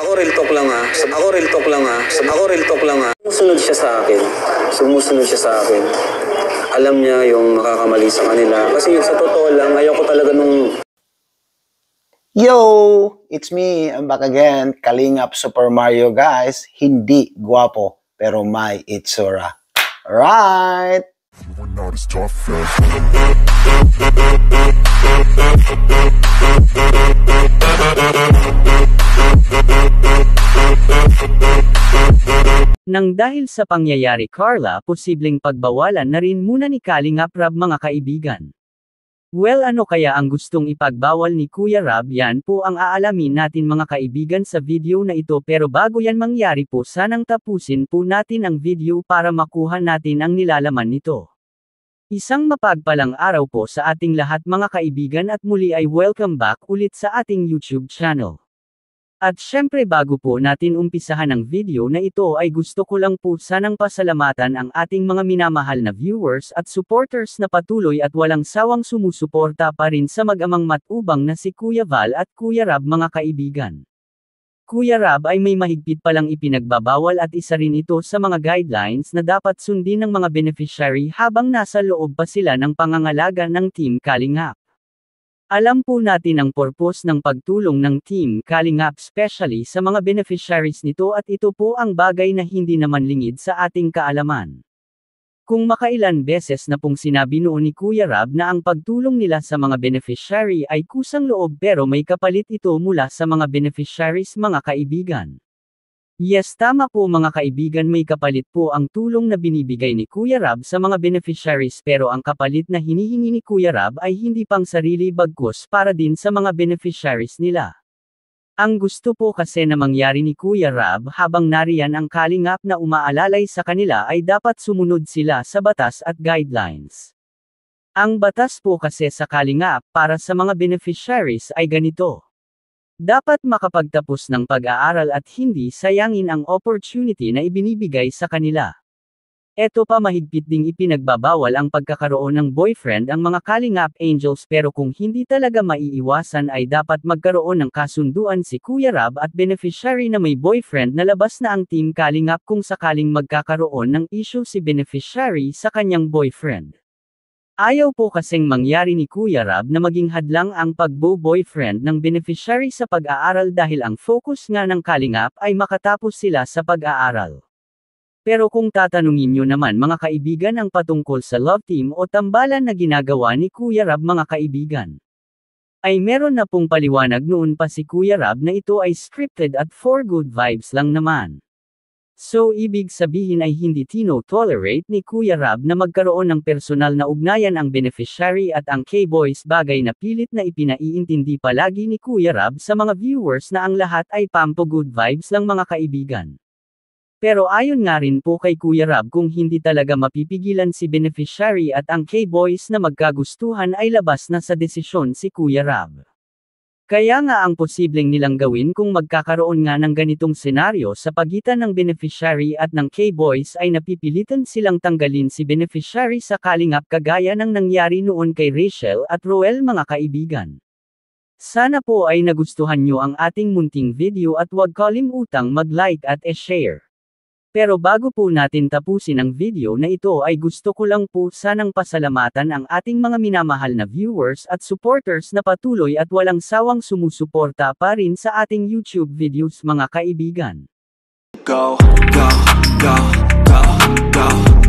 Ako real talk lang ha. Ah. Sab ako real talk lang ha. Ah. Sab ako real talk lang ha. Ah. Sumusunod siya sa akin. Sumusunod siya sa akin. Alam niya yung makakamali sa kanila. Kasi sa totoo lang, ayoko talaga nung... Yo! It's me. I'm back again. Kalingap Super Mario guys. Hindi guwapo, pero may itsura. Right? You nang dahil sa pangyayari Carla, posibleng pagbawalan na rin muna ni Kalinga Prab mga kaibigan. Well ano kaya ang gustong ipagbawal ni Kuya Rab yan po ang aalamin natin mga kaibigan sa video na ito pero bago yan mangyari po sanang tapusin po natin ang video para makuha natin ang nilalaman nito. Isang mapagpalang araw po sa ating lahat mga kaibigan at muli ay welcome back ulit sa ating YouTube channel. At syempre bago po natin umpisahan ang video na ito ay gusto ko lang po sanang pasalamatan ang ating mga minamahal na viewers at supporters na patuloy at walang sawang sumusuporta pa rin sa mag-amang matubang na si Kuya Val at Kuya Rab mga kaibigan. Kuya Rab ay may mahigpit palang ipinagbabawal at isa rin ito sa mga guidelines na dapat sundin ng mga beneficiary habang nasa loob pa sila ng pangangalaga ng Team Kalingap. Alam po natin ang purpose ng pagtulong ng Team Kalingap specially sa mga beneficiaries nito at ito po ang bagay na hindi naman lingid sa ating kaalaman. Kung makailan beses na pong sinabi noon ni Kuya Rab na ang pagtulong nila sa mga beneficiary ay kusang loob pero may kapalit ito mula sa mga beneficiaries mga kaibigan. Yes tama po mga kaibigan may kapalit po ang tulong na binibigay ni Kuya Rab sa mga beneficiaries pero ang kapalit na hinihingi ni Kuya Rab ay hindi pang sarili bagkus para din sa mga beneficiaries nila. Ang gusto po kasi na mangyari ni Kuya Rab habang nariyan ang kalingap na umaalalay sa kanila ay dapat sumunod sila sa batas at guidelines. Ang batas po kasi sa kalingap para sa mga beneficiaries ay ganito. Dapat makapagtapos ng pag-aaral at hindi sayangin ang opportunity na ibinibigay sa kanila. Eto pa mahigpit ding ipinagbabawal ang pagkakaroon ng boyfriend ang mga Kalingap Angels pero kung hindi talaga maiiwasan ay dapat magkaroon ng kasunduan si Kuya Rab at beneficiary na may boyfriend na labas na ang team Kalingap kung sakaling magkakaroon ng issue si beneficiary sa kanyang boyfriend. Ayaw po kasing mangyari ni Kuya Rab na maging hadlang ang pagbo-boyfriend ng beneficiary sa pag-aaral dahil ang focus nga ng kalingap ay makatapos sila sa pag-aaral. Pero kung tatanungin nyo naman mga kaibigan ang patungkol sa love team o tambalan na ginagawa ni Kuya Rab mga kaibigan, ay meron na pong paliwanag noon pa si Kuya Rab na ito ay scripted at for good vibes lang naman. So ibig sabihin ay hindi tino-tolerate ni Kuya Rab na magkaroon ng personal na ugnayan ang beneficiary at ang K-Boys bagay na pilit na ipinaiintindi palagi ni Kuya Rab sa mga viewers na ang lahat ay pampo good vibes lang mga kaibigan. Pero ayon nga rin po kay Kuya Rab kung hindi talaga mapipigilan si beneficiary at ang K-Boys na magkagustuhan ay labas na sa desisyon si Kuya Rab. Kaya nga ang posibleng nilang gawin kung magkakaroon nga ng ganitong senaryo sa pagitan ng beneficiary at ng K-Boys ay napipilitan silang tanggalin si beneficiary sa kalingap kagaya ng nangyari noon kay Rachel at Roel mga kaibigan. Sana po ay nagustuhan nyo ang ating munting video at huwag kalimutang mag-like at e-share. Pero bago po natin tapusin ang video na ito ay gusto ko lang po sanang pasalamatan ang ating mga minamahal na viewers at supporters na patuloy at walang sawang sumusuporta pa rin sa ating YouTube videos mga kaibigan. Go, go, go, go, go.